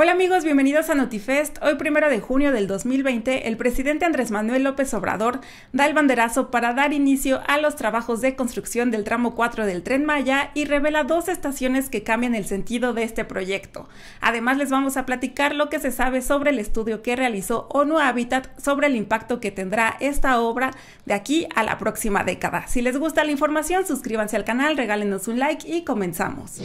Hola amigos, bienvenidos a NotiFest. Hoy, primero de junio del 2020, el presidente Andrés Manuel López Obrador da el banderazo para dar inicio a los trabajos de construcción del tramo 4 del tren Maya y revela dos estaciones que cambian el sentido de este proyecto. Además, les vamos a platicar lo que se sabe sobre el estudio que realizó ONU Habitat sobre el impacto que tendrá esta obra de aquí a la próxima década. Si les gusta la información, suscríbanse al canal, regálenos un like y comenzamos.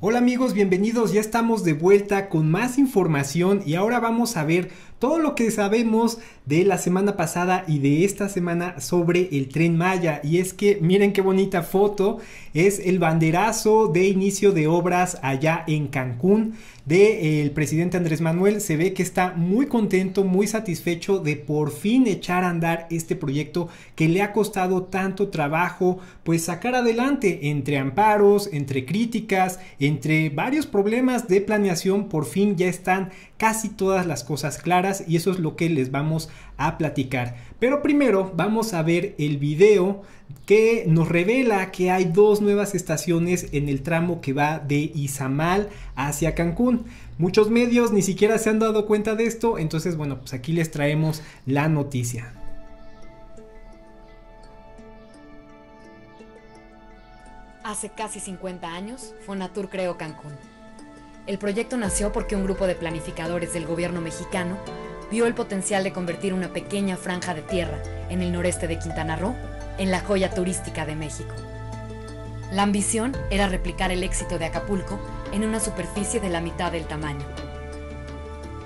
Hola amigos, bienvenidos, ya estamos de vuelta con más información y ahora vamos a ver todo lo que sabemos de la semana pasada y de esta semana sobre el tren Maya. Y es que miren qué bonita foto, es el banderazo de inicio de obras allá en Cancún del eh, presidente Andrés Manuel. Se ve que está muy contento, muy satisfecho de por fin echar a andar este proyecto que le ha costado tanto trabajo, pues sacar adelante entre amparos, entre críticas, entre varios problemas de planeación, por fin ya están casi todas las cosas claras y eso es lo que les vamos a platicar. Pero primero vamos a ver el video que nos revela que hay dos nuevas estaciones en el tramo que va de Izamal hacia Cancún. Muchos medios ni siquiera se han dado cuenta de esto, entonces bueno, pues aquí les traemos la noticia. Hace casi 50 años, Fonatur creó Cancún el proyecto nació porque un grupo de planificadores del gobierno mexicano vio el potencial de convertir una pequeña franja de tierra en el noreste de Quintana Roo en la joya turística de México. La ambición era replicar el éxito de Acapulco en una superficie de la mitad del tamaño.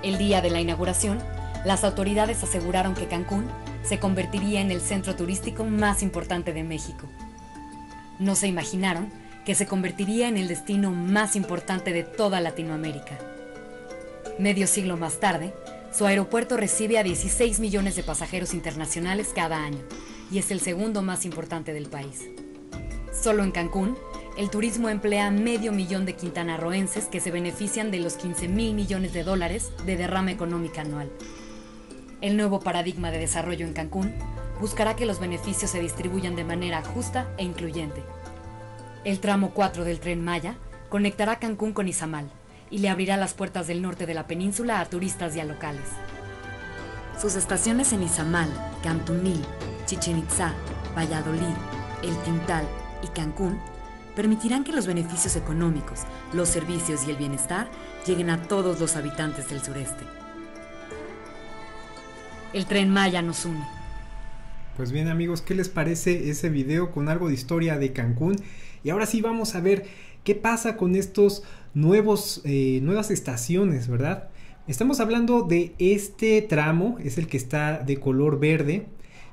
El día de la inauguración, las autoridades aseguraron que Cancún se convertiría en el centro turístico más importante de México. No se imaginaron que se convertiría en el destino más importante de toda Latinoamérica. Medio siglo más tarde, su aeropuerto recibe a 16 millones de pasajeros internacionales cada año y es el segundo más importante del país. Solo en Cancún, el turismo emplea medio millón de quintanarroenses que se benefician de los 15 mil millones de dólares de derrama económica anual. El nuevo paradigma de desarrollo en Cancún buscará que los beneficios se distribuyan de manera justa e incluyente el tramo 4 del tren Maya conectará Cancún con Izamal y le abrirá las puertas del norte de la península a turistas y a locales. Sus estaciones en Izamal, Cantunil, Chichen Itzá, Valladolid, El Tintal y Cancún permitirán que los beneficios económicos, los servicios y el bienestar lleguen a todos los habitantes del sureste. El tren Maya nos une. Pues bien amigos, ¿qué les parece ese video con algo de historia de Cancún? Y ahora sí vamos a ver qué pasa con estos nuevos, eh, nuevas estaciones, ¿verdad? Estamos hablando de este tramo, es el que está de color verde.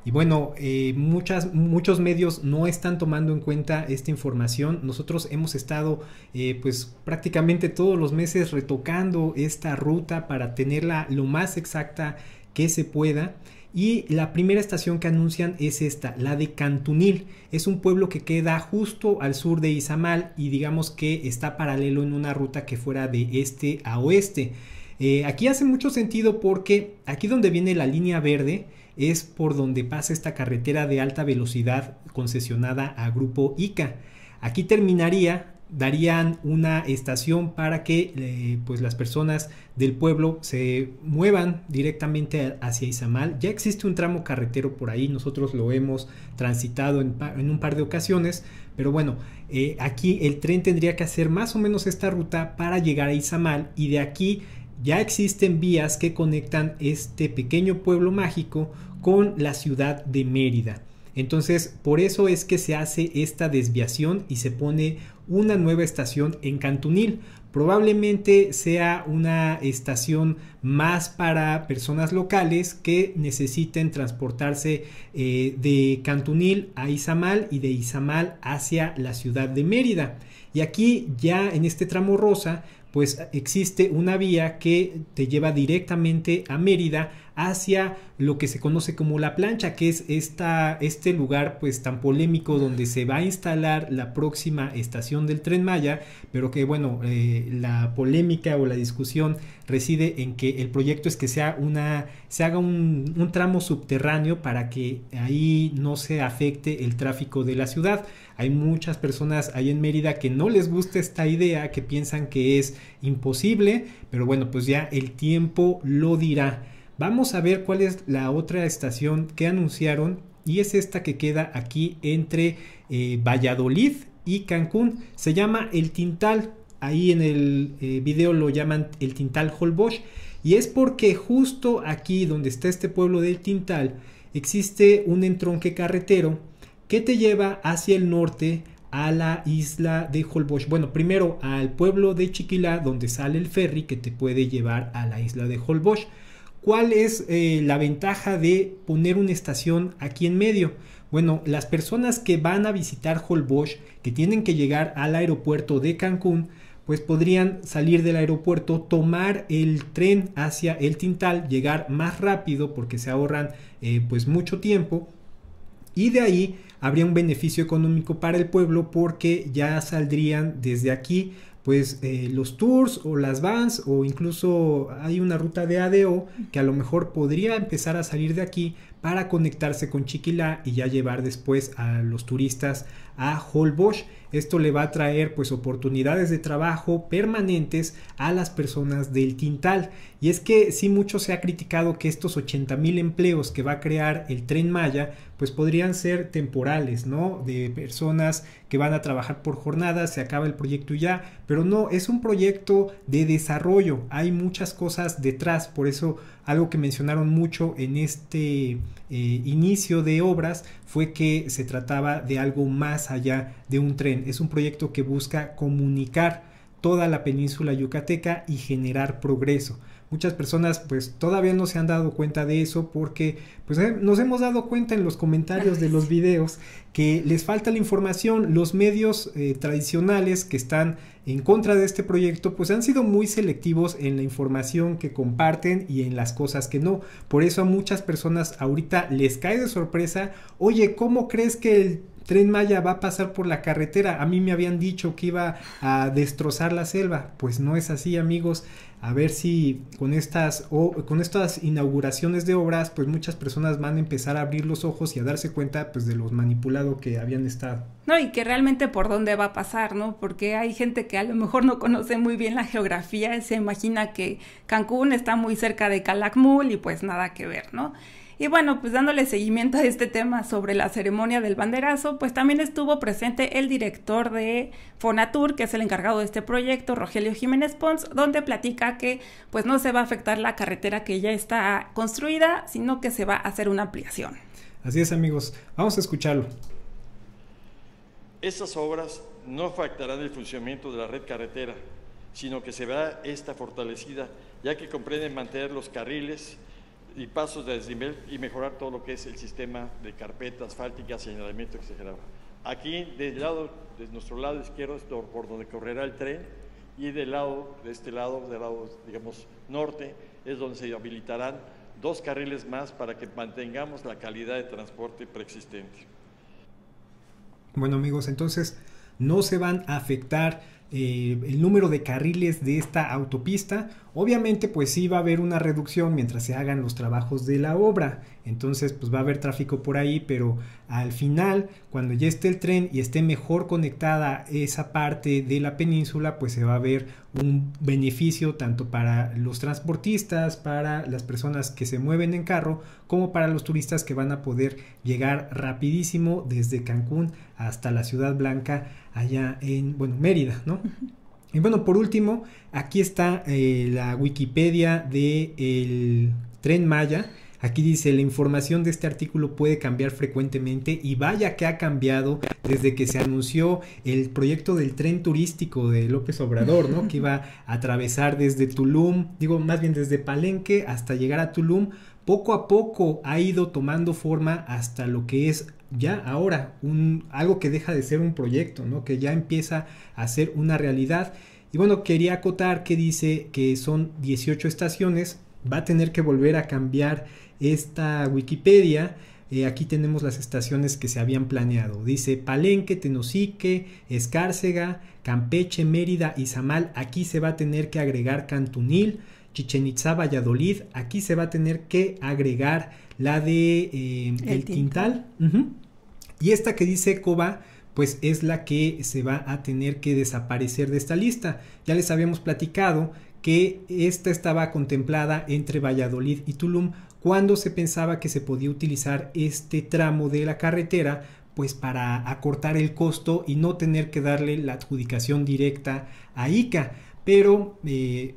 Y bueno, eh, muchas, muchos medios no están tomando en cuenta esta información. Nosotros hemos estado eh, pues prácticamente todos los meses retocando esta ruta para tenerla lo más exacta que se pueda. Y la primera estación que anuncian es esta, la de Cantunil. Es un pueblo que queda justo al sur de Izamal y digamos que está paralelo en una ruta que fuera de este a oeste. Eh, aquí hace mucho sentido porque aquí donde viene la línea verde es por donde pasa esta carretera de alta velocidad concesionada a Grupo ICA. Aquí terminaría darían una estación para que eh, pues las personas del pueblo se muevan directamente hacia Izamal. Ya existe un tramo carretero por ahí, nosotros lo hemos transitado en, un par de ocasiones, pero bueno, eh, aquí el tren tendría que hacer más o menos esta ruta para llegar a Izamal y de aquí ya existen vías que conectan este pequeño pueblo mágico con la ciudad de Mérida. Entonces, por eso es que se hace esta desviación y se pone una nueva estación en Cantunil. Probablemente sea una estación más para personas locales que necesiten transportarse eh, de Cantunil a Izamal y de Izamal hacia la ciudad de Mérida. Y aquí ya en este tramo rosa, pues existe una vía que te lleva directamente a Mérida hacia lo que se conoce como la plancha, que es esta, este lugar pues tan polémico donde se va a instalar la próxima estación del tren Maya, pero que bueno, eh, la polémica o la discusión reside en que el proyecto es que sea una, se haga un, un tramo subterráneo para que ahí no se afecte el tráfico de la ciudad. Hay muchas personas ahí en Mérida que no les gusta esta idea, que piensan que es imposible, pero bueno, pues ya el tiempo lo dirá. Vamos a ver cuál es la otra estación que anunciaron y es esta que queda aquí entre eh, Valladolid y Cancún. Se llama El Tintal, ahí en el eh, video lo llaman El Tintal Holbox y es porque justo aquí donde está este pueblo del Tintal existe un entronque carretero que te lleva hacia el norte a la isla de Holbox. Bueno, primero al pueblo de Chiquilá donde sale el ferry que te puede llevar a la isla de Holbox. ¿Cuál es eh, la ventaja de poner una estación aquí en medio? Bueno, las personas que van a visitar Holbox, que tienen que llegar al aeropuerto de Cancún, pues podrían salir del aeropuerto, tomar el tren hacia el Tintal, llegar más rápido porque se ahorran eh, pues mucho tiempo y de ahí habría un beneficio económico para el pueblo porque ya saldrían desde aquí pues eh, los tours o las vans o incluso hay una ruta de ADO que a lo mejor podría empezar a salir de aquí para conectarse con Chiquilá y ya llevar después a los turistas a Holbox. Esto le va a traer pues oportunidades de trabajo permanentes a las personas del Tintal. Y es que sí mucho se ha criticado que estos 80.000 mil empleos que va a crear el tren Maya pues podrían ser temporales, ¿no? De personas que van a trabajar por jornadas, se acaba el proyecto ya, pero no, es un proyecto de desarrollo, hay muchas cosas detrás, por eso algo que mencionaron mucho en este eh, inicio de obras fue que se trataba de algo más allá de un tren. Es un proyecto que busca comunicar toda la península yucateca y generar progreso. Muchas personas pues todavía no se han dado cuenta de eso porque pues eh, nos hemos dado cuenta en los comentarios de los videos que les falta la información. Los medios eh, tradicionales que están en contra de este proyecto pues han sido muy selectivos en la información que comparten y en las cosas que no. Por eso a muchas personas ahorita les cae de sorpresa, oye, ¿cómo crees que el Tren Maya va a pasar por la carretera. A mí me habían dicho que iba a destrozar la selva. Pues no es así, amigos. A ver si con estas, o, con estas inauguraciones de obras, pues muchas personas van a empezar a abrir los ojos y a darse cuenta pues, de los manipulados que habían estado. No, y que realmente por dónde va a pasar, ¿no? Porque hay gente que a lo mejor no conoce muy bien la geografía, se imagina que Cancún está muy cerca de Calakmul y pues nada que ver, ¿no? Y bueno, pues dándole seguimiento a este tema sobre la ceremonia del banderazo, pues también estuvo presente el director de Fonatur, que es el encargado de este proyecto, Rogelio Jiménez Pons, donde platica que pues no se va a afectar la carretera que ya está construida, sino que se va a hacer una ampliación. Así es amigos, vamos a escucharlo. Estas obras no afectarán el funcionamiento de la red carretera, sino que se verá esta fortalecida, ya que comprenden mantener los carriles, y pasos de desnivel y mejorar todo lo que es el sistema de carpeta asfáltica, señalamiento etc. Aquí, del lado, de nuestro lado izquierdo, es por donde correrá el tren y del lado, de este lado, del lado, digamos, norte, es donde se habilitarán dos carriles más para que mantengamos la calidad de transporte preexistente. Bueno amigos, entonces no se van a afectar eh, el número de carriles de esta autopista, obviamente pues sí va a haber una reducción mientras se hagan los trabajos de la obra, entonces pues va a haber tráfico por ahí, pero al final cuando ya esté el tren y esté mejor conectada esa parte de la península, pues se va a ver un beneficio tanto para los transportistas, para las personas que se mueven en carro, como para los turistas que van a poder llegar rapidísimo desde Cancún hasta la Ciudad Blanca allá en, bueno, Mérida, ¿no? Y bueno, por último, aquí está eh, la Wikipedia del el tren Maya. Aquí dice, la información de este artículo puede cambiar frecuentemente y vaya que ha cambiado desde que se anunció el proyecto del tren turístico de López Obrador, ¿no? que iba a atravesar desde Tulum, digo más bien desde Palenque hasta llegar a Tulum. Poco a poco ha ido tomando forma hasta lo que es ya ahora, un, algo que deja de ser un proyecto, ¿no? que ya empieza a ser una realidad. Y bueno, quería acotar que dice que son 18 estaciones, va a tener que volver a cambiar esta Wikipedia. Eh, aquí tenemos las estaciones que se habían planeado. Dice Palenque, Tenosique, Escárcega, Campeche, Mérida, y Izamal. Aquí se va a tener que agregar Cantunil. Chichen Itza, Valladolid. Aquí se va a tener que agregar la de eh, el, Quintal. Y esta que dice Coba pues es la que se va a tener que desaparecer de esta lista. Ya les habíamos platicado que esta estaba contemplada entre Valladolid y Tulum cuando se pensaba que se podía utilizar este tramo de la carretera pues para acortar el costo y no tener que darle la adjudicación directa a ICA. Pero eh,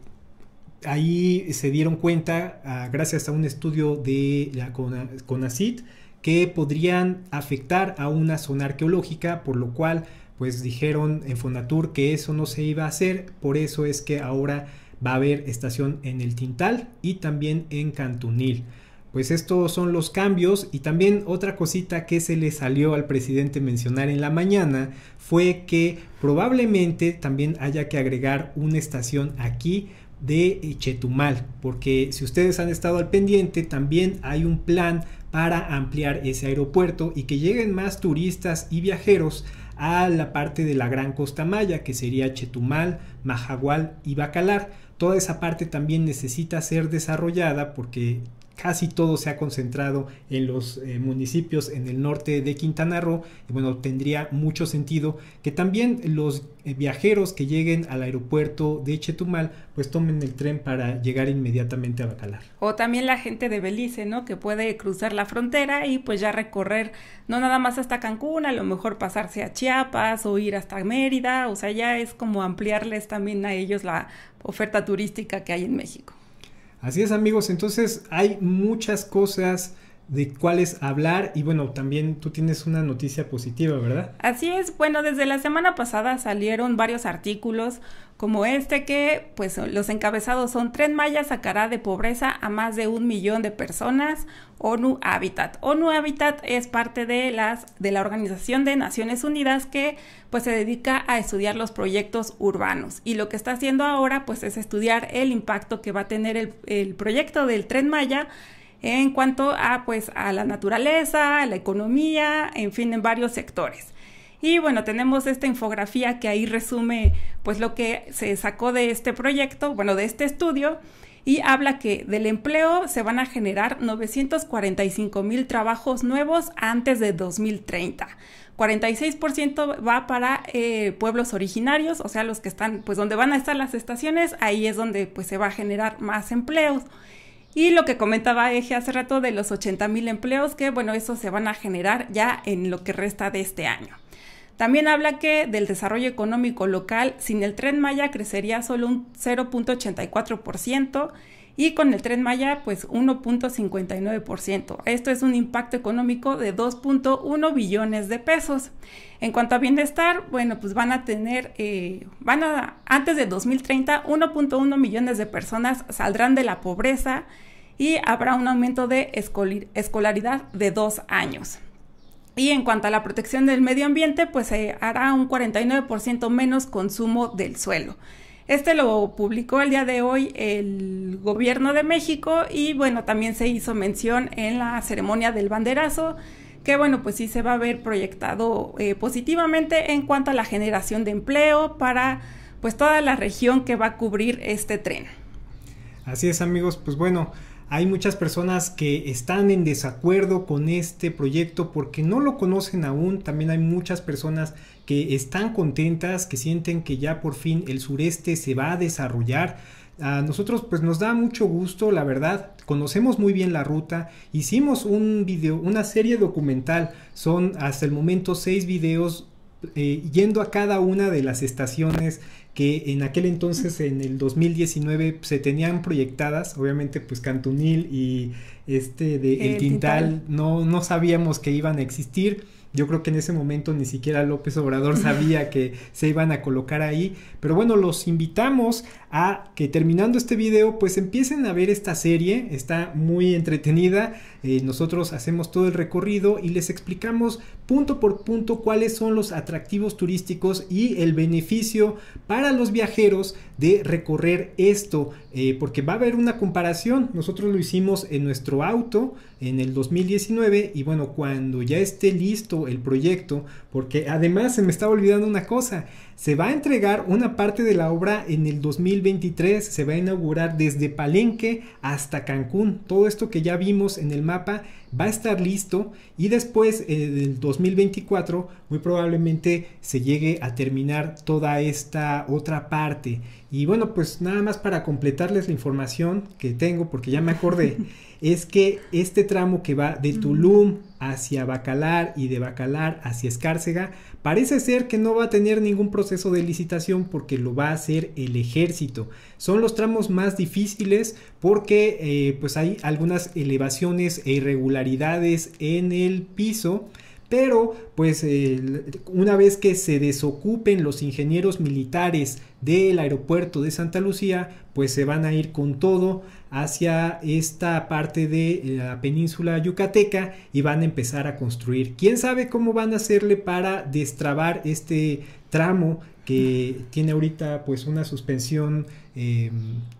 ahí se dieron cuenta, ah, gracias a un estudio de la CONACIT, que podrían afectar a una zona arqueológica, por lo cual pues dijeron en Fonatur que eso no se iba a hacer, por eso es que ahora va a haber estación en el Tintal y también en Cantunil. Pues estos son los cambios y también otra cosita que se le salió al presidente mencionar en la mañana fue que probablemente también haya que agregar una estación aquí de Chetumal, porque si ustedes han estado al pendiente, también hay un plan para ampliar ese aeropuerto y que lleguen más turistas y viajeros a la parte de la Gran Costa Maya, que sería Chetumal, Majagual y Bacalar. Toda esa parte también necesita ser desarrollada porque casi todo se ha concentrado en los eh, municipios en el norte de Quintana Roo y bueno, tendría mucho sentido que también los eh, viajeros que lleguen al aeropuerto de Chetumal pues tomen el tren para llegar inmediatamente a Bacalar. O también la gente de Belice, ¿no? Que puede cruzar la frontera y pues ya recorrer no nada más hasta Cancún, a lo mejor pasarse a Chiapas o ir hasta Mérida, o sea, ya es como ampliarles también a ellos la oferta turística que hay en México. Así es amigos, entonces hay muchas cosas de cuáles hablar y bueno, también tú tienes una noticia positiva, ¿verdad? Así es, bueno, desde la semana pasada salieron varios artículos como este que pues los encabezados son Tren Maya sacará de pobreza a más de un millón de personas, ONU Habitat. ONU Habitat es parte de, las, de la Organización de Naciones Unidas que pues se dedica a estudiar los proyectos urbanos y lo que está haciendo ahora pues es estudiar el impacto que va a tener el, el proyecto del Tren Maya en cuanto a, pues, a la naturaleza, a la economía, en fin, en varios sectores. Y bueno, tenemos esta infografía que ahí resume pues lo que se sacó de este proyecto, bueno, de este estudio, y habla que del empleo se van a generar 945 mil trabajos nuevos antes de 2030. 46% va para eh, pueblos originarios, o sea, los que están, pues donde van a estar las estaciones, ahí es donde pues se va a generar más empleos. Y lo que comentaba Eje hace rato de los 80 mil empleos, que bueno, eso se van a generar ya en lo que resta de este año. También habla que del desarrollo económico local, sin el tren Maya crecería solo un 0.84%, y con el tren Maya pues 1.59%. Esto es un impacto económico de 2.1 billones de pesos. En cuanto a bienestar, bueno, pues van a tener, eh, van a, antes de 2030, 1.1 millones de personas saldrán de la pobreza y habrá un aumento de escolaridad de dos años. Y en cuanto a la protección del medio ambiente, pues se hará un 49% menos consumo del suelo. Este lo publicó el día de hoy el gobierno de México y bueno, también se hizo mención en la ceremonia del banderazo que bueno, pues sí se va a ver proyectado eh, positivamente en cuanto a la generación de empleo para pues toda la región que va a cubrir este tren. Así es amigos, pues bueno, hay muchas personas que están en desacuerdo con este proyecto porque no lo conocen aún, también hay muchas personas que están contentas, que sienten que ya por fin el sureste se va a desarrollar. A nosotros pues nos da mucho gusto, la verdad, conocemos muy bien la ruta, hicimos un video, una serie documental, son hasta el momento seis videos eh, yendo a cada una de las estaciones que en aquel entonces, en el 2019, se tenían proyectadas, obviamente pues Cantunil y este de El, Tintal, No, no sabíamos que iban a existir. Yo creo que en ese momento ni siquiera López Obrador sabía que se iban a colocar ahí. Pero bueno, los invitamos a que terminando este video pues empiecen a ver esta serie. Está muy entretenida. Eh, nosotros hacemos todo el recorrido y les explicamos punto por punto cuáles son los atractivos turísticos y el beneficio para los viajeros de recorrer esto, eh, porque va a haber una comparación. Nosotros lo hicimos en nuestro auto en el 2019 y bueno, cuando ya esté listo el proyecto, porque además se me estaba olvidando una cosa, se va a entregar una parte de la obra en el 2023, se va a inaugurar desde Palenque hasta Cancún, todo esto que ya vimos en el mapa va a estar listo y después eh, del 2024 muy probablemente se llegue a terminar toda esta otra parte. Y bueno, pues nada más para completarles la información que tengo, porque ya me acordé, es que este tramo que va de Tulum hacia Bacalar y de Bacalar hacia Escárcega, parece ser que no va a tener ningún proceso de licitación porque lo va a hacer el ejército. Son los tramos más difíciles porque eh, pues hay algunas elevaciones e irregularidades en el piso pero pues una vez que se desocupen los ingenieros militares del aeropuerto de Santa Lucía, pues se van a ir con todo hacia esta parte de la península yucateca y van a empezar a construir. ¿Quién sabe cómo van a hacerle para destrabar este tramo que tiene ahorita pues una suspensión eh,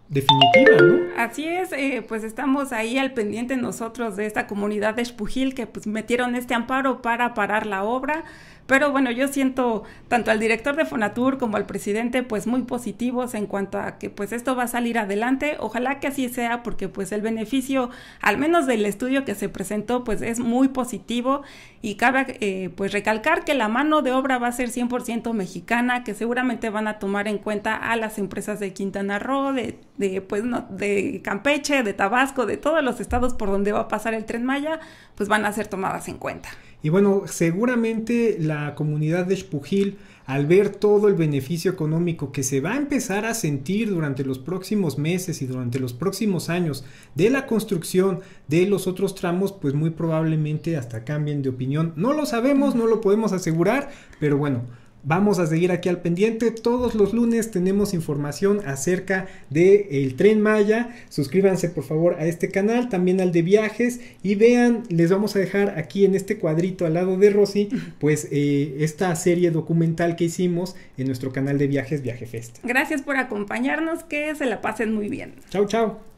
definitiva, ¿no? Así es, eh, pues estamos ahí al pendiente nosotros de esta comunidad de Espujil que pues metieron este amparo para parar la obra. Pero bueno, yo siento tanto al director de Fonatur como al presidente pues muy positivos en cuanto a que pues esto va a salir adelante. Ojalá que así sea porque pues el beneficio al menos del estudio que se presentó pues es muy positivo y cabe eh, pues recalcar que la mano de obra va a ser 100% mexicana, que seguramente van a tomar en cuenta a las empresas de Quintana Roo, de, pues, de Campeche, de Tabasco, de todos los estados por donde va a pasar el tren Maya, pues van a ser tomadas en cuenta. Y bueno, seguramente la comunidad de Spujil, al ver todo el beneficio económico que se va a empezar a sentir durante los próximos meses y durante los próximos años de la construcción de los otros tramos, pues muy probablemente hasta cambien de opinión. No lo sabemos, no lo podemos asegurar, pero bueno Vamos a seguir aquí al pendiente. Todos los lunes tenemos información acerca del tren Maya. Suscríbanse por favor a este canal, también al de viajes. Y vean, les vamos a dejar aquí en este cuadrito al lado de Rosy, pues eh, esta serie documental que hicimos en nuestro canal de viajes Viaje Fest. Gracias por acompañarnos, que se la pasen muy bien. Chao, chao.